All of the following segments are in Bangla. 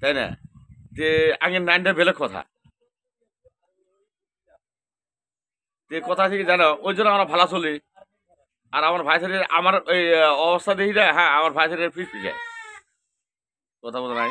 তাই না যে আগের নাইনটা বেলে কথা যে কথা থেকে জানো ওই জন্য আমরা ভালো চলি আর আমার ভাই ছেলের আমার ওই অবস্থা দেখি না হ্যাঁ আমার ভাই ছেলের ফিস ফিস কথা বলো নাই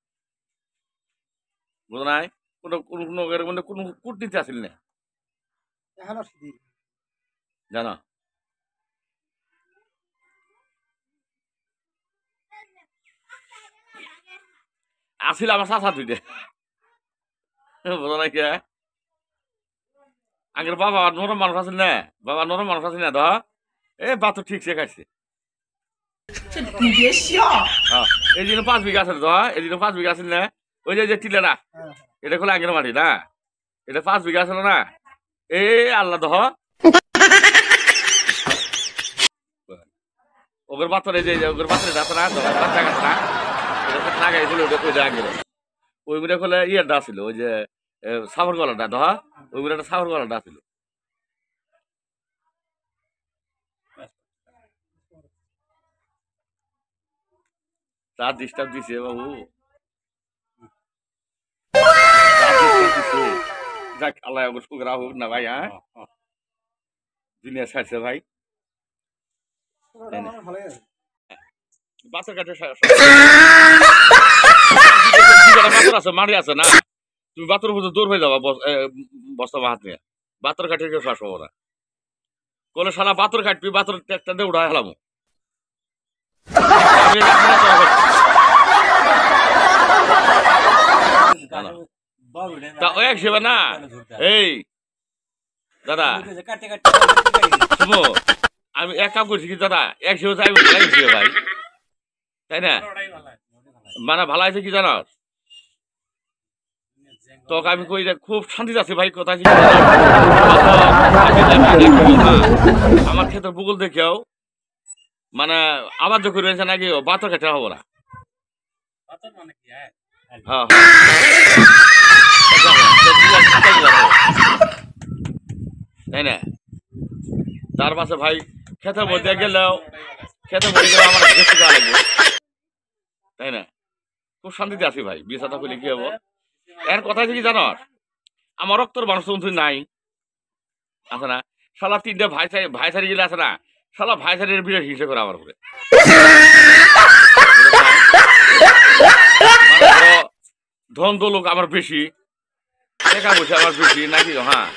নাই কোনো কোনো কোনো মানে কোনো কূটনীতি আছিল না জানা আছিল আমার চাচা দুইটা বোঝা নাই কে হ্যাঁ? আগের বাবা নরম মানুষ আছিল না বাবা নরম মানুষ আছিল না ধ এ বাতো ঠিক সে খাইছে হ্যাঁ, এই দিন পাঁচ বিঘা আছিল ধ এই দিন পাঁচ বিঘা আছিল না ওই যে টিলাটা হ্যাঁ। এটা খোলা আগের মাটি না এটা পাঁচ বিঘা আছে না এ আল্লাহ দহ ওগর পাথরে যে ওগর পাথরে দাঁত না ওই মিটা খোলে ইয়ের ডা ছিল ওই যে সাবর গলাটা দহ ওই মিটা সাবর গলাটা ছিল তার ডিস্টার্ব দিছে বাবু যাক আল্লাহ সুগ্রা হোক না ভাই হ্যাঁ দুনিয়া ছাড়ছে ভাই বাচ্চা কাছে বাতর আছে মারি আছে না তুমি বাতর বুঝে দূর হয়ে যাবা বস্তা হাত নিয়ে বাতর কাঠে কেউ শ্বাস পাবো না কলে শালা বাতর কাটবি বাতর ট্যাক্টার দিয়ে উড়ায় হেলামো এক সেবা না এই দাদা শুনো আমি এক কাম করছি কি দাদা এক সেবা চাই ভাই তাই না মানে ভালো আছে কি জানো তোকে আমি কই খুব শান্তি আছে ভাই কথা কি আমার ক্ষেত্রে ভূগোল দেখেও মানে আবার যখন রয়েছে নাকি বাতর খেতে হবো না মানে হ্যাঁ, হ্যাঁ। আছে ভাই খেতে মধ্যে গেলেও খেতে মধ্যে গেলে আমার তাই না খুব শান্তিতে আছি ভাই বিয়ে সাথে খুলে কি হবো এর কথা কি জানো আমার রক্তর মানুষ নাই আছে না শালা তিনটে ভাই ভাই সারি গেলে আছে না শালা ভাই সারির বিরাট হিংসা করে আমার উপরে মানে ধন লোক আমার বেশি টাকা পয়সা আমার বেশি নাকি হ্যাঁ